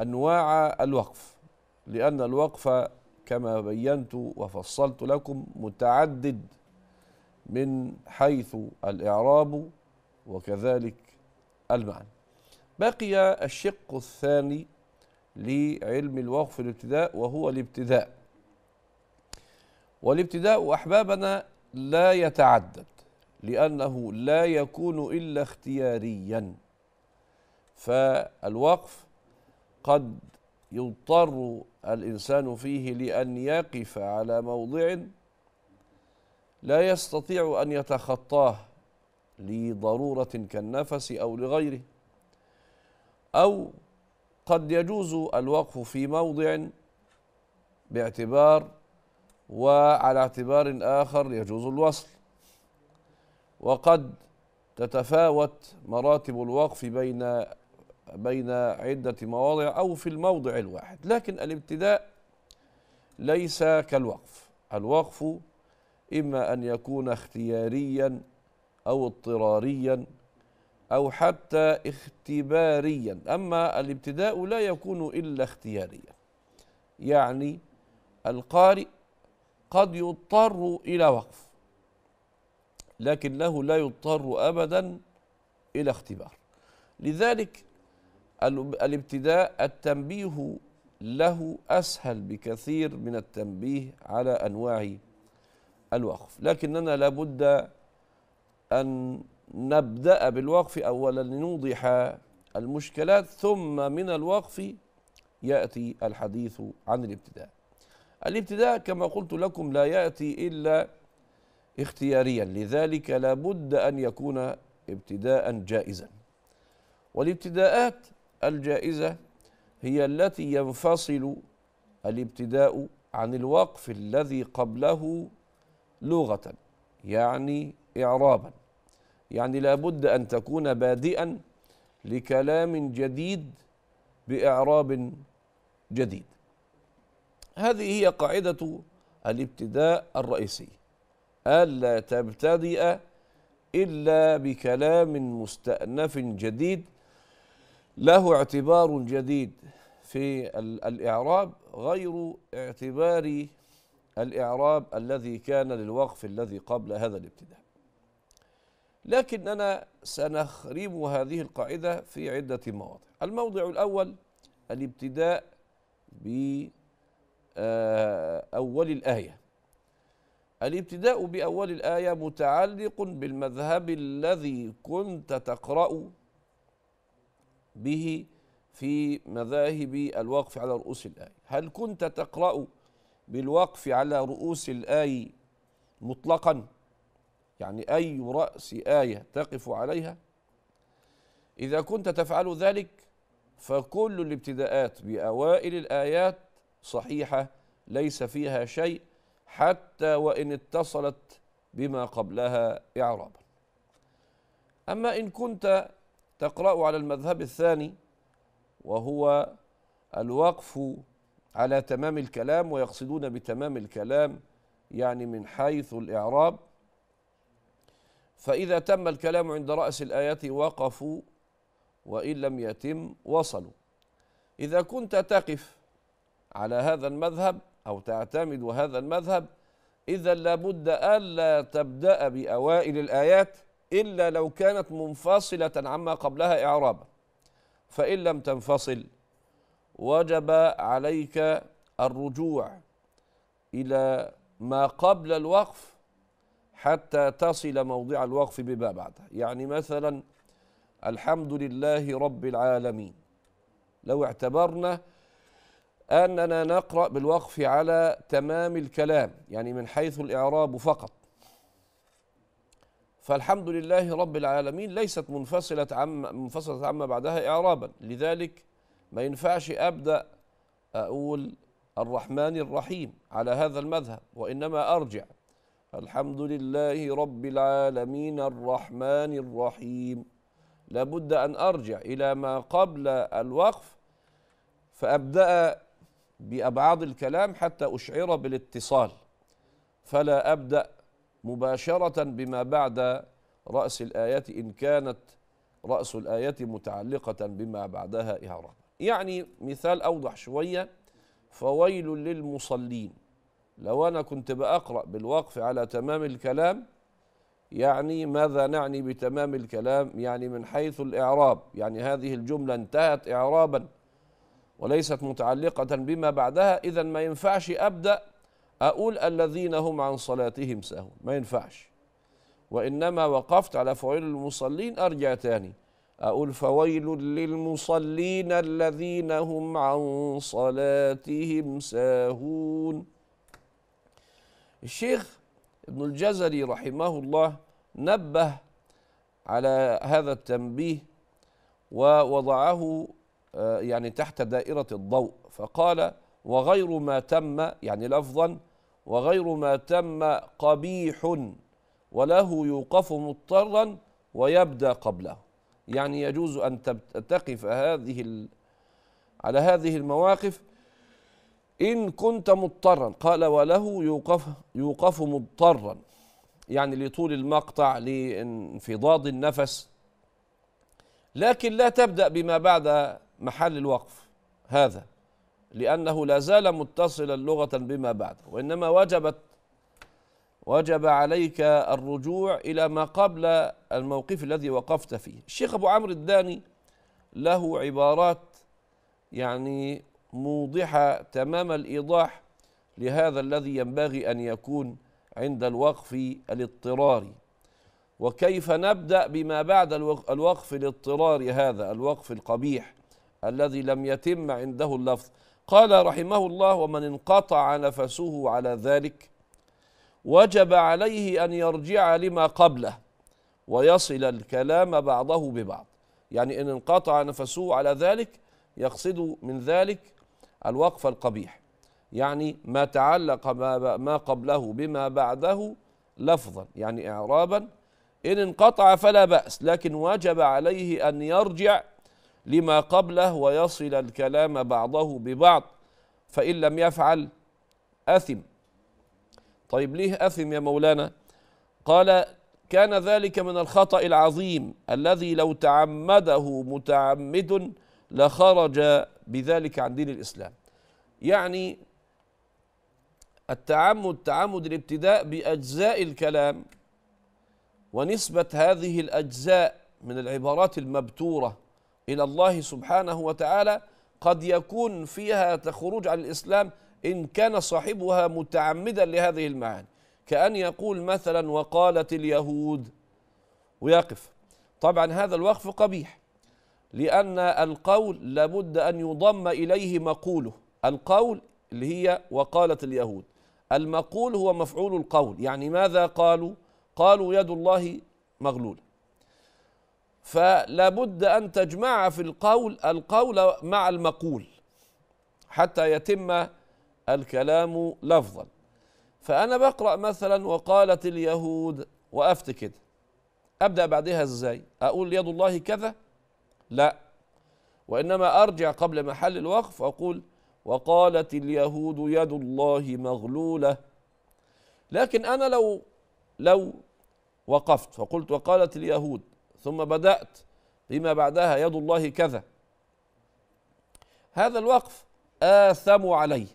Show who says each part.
Speaker 1: انواع الوقف لان الوقف كما بينت وفصلت لكم متعدد من حيث الاعراب وكذلك المعنى بقي الشق الثاني لعلم الوقف الابتداء وهو الابتداء والابتداء احبابنا لا يتعدد لانه لا يكون الا اختياريا فالوقف قد يضطر الإنسان فيه لأن يقف على موضع لا يستطيع أن يتخطاه لضرورة كالنفس أو لغيره أو قد يجوز الوقف في موضع باعتبار وعلى اعتبار آخر يجوز الوصل وقد تتفاوت مراتب الوقف بين بين عدة مواضع أو في الموضع الواحد لكن الابتداء ليس كالوقف الوقف إما أن يكون اختياريا أو اضطراريا أو حتى اختباريا أما الابتداء لا يكون إلا اختياريا يعني القارئ قد يضطر إلى وقف لكنه لا يضطر أبدا إلى اختبار لذلك الابتداء التنبيه له أسهل بكثير من التنبيه على أنواع الوقف لكننا لابد أن نبدأ بالوقف أولا لنوضح المشكلات ثم من الوقف يأتي الحديث عن الابتداء الابتداء كما قلت لكم لا يأتي إلا اختياريا لذلك لابد أن يكون ابتداء جائزا والابتداءات الجائزة هي التي ينفصل الابتداء عن الوقف الذي قبله لغة يعني إعرابا يعني لابد أن تكون بادئا لكلام جديد بإعراب جديد هذه هي قاعدة الابتداء الرئيسي ألا تبتدئ إلا بكلام مستأنف جديد له اعتبار جديد في الإعراب غير اعتبار الإعراب الذي كان للوقف الذي قبل هذا الابتداء لكننا سنخرم هذه القاعدة في عدة مواضع الموضع الأول الابتداء بأول آه، الآية الابتداء بأول الآية متعلق بالمذهب الذي كنت تقرأ به في مذاهب الوقف على رؤوس الآية هل كنت تقرأ بالوقف على رؤوس الآية مطلقا يعني أي رأس آية تقف عليها إذا كنت تفعل ذلك فكل الابتداءات بأوائل الآيات صحيحة ليس فيها شيء حتى وإن اتصلت بما قبلها إعرابا أما إن كنت تقرأ على المذهب الثاني وهو الوقف على تمام الكلام ويقصدون بتمام الكلام يعني من حيث الإعراب فإذا تم الكلام عند رأس الآيات وقفوا وإن لم يتم وصلوا إذا كنت تقف على هذا المذهب أو تعتمد هذا المذهب إذا لابد ألا تبدأ بأوائل الآيات إلا لو كانت منفصلة عما قبلها إعرابا فإن لم تنفصل وجب عليك الرجوع إلى ما قبل الوقف حتى تصل موضع الوقف بما بعده يعني مثلا الحمد لله رب العالمين لو اعتبرنا أننا نقرأ بالوقف على تمام الكلام يعني من حيث الإعراب فقط فالحمد لله رب العالمين ليست منفصلة عما منفصلة عما بعدها إعرابا لذلك ما ينفعش أبدأ أقول الرحمن الرحيم على هذا المذهب وإنما أرجع الحمد لله رب العالمين الرحمن الرحيم لابد أن أرجع إلى ما قبل الوقف فأبدأ بأبعاد الكلام حتى أشعر بالاتصال فلا أبدأ مباشرة بما بعد رأس الآيات إن كانت رأس الآية متعلقة بما بعدها إعرابا يعني مثال أوضح شوية فويل للمصلين لو أنا كنت بأقرأ بالوقف على تمام الكلام يعني ماذا نعني بتمام الكلام يعني من حيث الإعراب يعني هذه الجملة انتهت إعرابا وليست متعلقة بما بعدها إذا ما ينفعش أبدأ أقول الذين هم عن صلاتهم ساهون ما ينفعش وإنما وقفت على فويل المصلين أرجع تاني أقول فويل للمصلين الذين هم عن صلاتهم ساهون الشيخ ابن الجزري رحمه الله نبه على هذا التنبيه ووضعه آه، يعني تحت دائرة الضوء فقال وغير ما تم يعني لفظا وغير ما تم قبيح وله يوقف مضطرا ويبدا قبله يعني يجوز ان تقف هذه على هذه المواقف ان كنت مضطرا قال وله يوقف يوقف مضطرا يعني لطول المقطع لانفضاض النفس لكن لا تبدا بما بعد محل الوقف هذا لأنه لا زال متصلا لغة بما بعد وإنما وجبت وجب عليك الرجوع إلى ما قبل الموقف الذي وقفت فيه الشيخ أبو عمرو الداني له عبارات يعني موضحة تمام الإيضاح لهذا الذي ينبغي أن يكون عند الوقف الاضطراري وكيف نبدأ بما بعد الوقف الاضطراري هذا الوقف القبيح الذي لم يتم عنده اللفظ قال رحمه الله ومن انقطع نفسه على ذلك وجب عليه أن يرجع لما قبله ويصل الكلام بعضه ببعض يعني إن انقطع نفسه على ذلك يقصد من ذلك الوقف القبيح يعني ما تعلق ما ما قبله بما بعده لفظا يعني إعرابا إن انقطع فلا بأس لكن وجب عليه أن يرجع لما قبله ويصل الكلام بعضه ببعض فإن لم يفعل أثم طيب ليه أثم يا مولانا قال كان ذلك من الخطأ العظيم الذي لو تعمده متعمد لخرج بذلك عن دين الإسلام يعني التعمد تعمد الابتداء بأجزاء الكلام ونسبة هذه الأجزاء من العبارات المبتورة إلى الله سبحانه وتعالى قد يكون فيها تخرج عن الإسلام إن كان صاحبها متعمدا لهذه المعاني كأن يقول مثلا وقالت اليهود ويقف طبعا هذا الوقف قبيح لأن القول لابد أن يضم إليه مقوله القول اللي هي وقالت اليهود المقول هو مفعول القول يعني ماذا قالوا قالوا يد الله مغلوله فلا بد أن تجمع في القول القول مع المقول حتى يتم الكلام لفظا فأنا بقرأ مثلا وقالت اليهود وافت كده أبدأ بعدها إزاي أقول يد الله كذا لا وإنما أرجع قبل محل الوقف أقول وقالت اليهود يد الله مغلولة لكن أنا لو لو وقفت وقلت وقالت اليهود ثم بدأت فيما بعدها يد الله كذا هذا الوقف آثم عليه